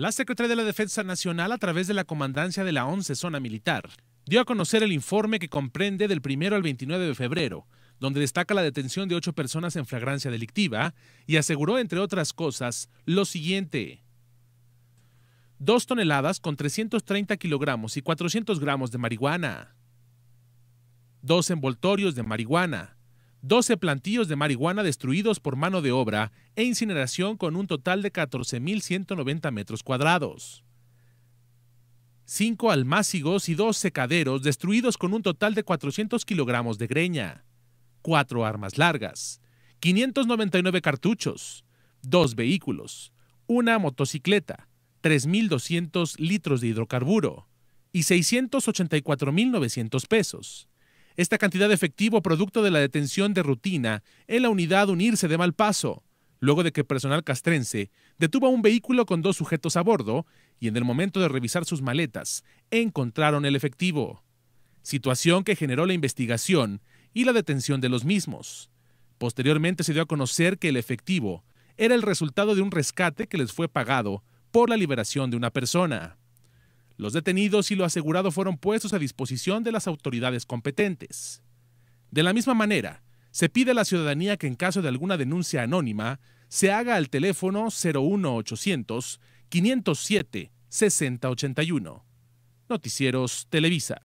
La Secretaría de la Defensa Nacional, a través de la Comandancia de la 11 Zona Militar, dio a conocer el informe que comprende del 1 al 29 de febrero, donde destaca la detención de ocho personas en flagrancia delictiva y aseguró, entre otras cosas, lo siguiente. Dos toneladas con 330 kilogramos y 400 gramos de marihuana. Dos envoltorios de marihuana, 12 plantillos de marihuana destruidos por mano de obra e incineración con un total de 14.190 metros cuadrados. 5 almácigos y 2 secaderos destruidos con un total de 400 kilogramos de greña, 4 armas largas, 599 cartuchos, 2 vehículos, 1 motocicleta, 3.200 litros de hidrocarburo y 684.900 pesos esta cantidad de efectivo producto de la detención de rutina en la unidad Unirse de mal paso, luego de que personal castrense detuvo un vehículo con dos sujetos a bordo y en el momento de revisar sus maletas encontraron el efectivo, situación que generó la investigación y la detención de los mismos. Posteriormente se dio a conocer que el efectivo era el resultado de un rescate que les fue pagado por la liberación de una persona. Los detenidos y lo asegurado fueron puestos a disposición de las autoridades competentes. De la misma manera, se pide a la ciudadanía que en caso de alguna denuncia anónima, se haga al teléfono 01800 507 6081. Noticieros Televisa.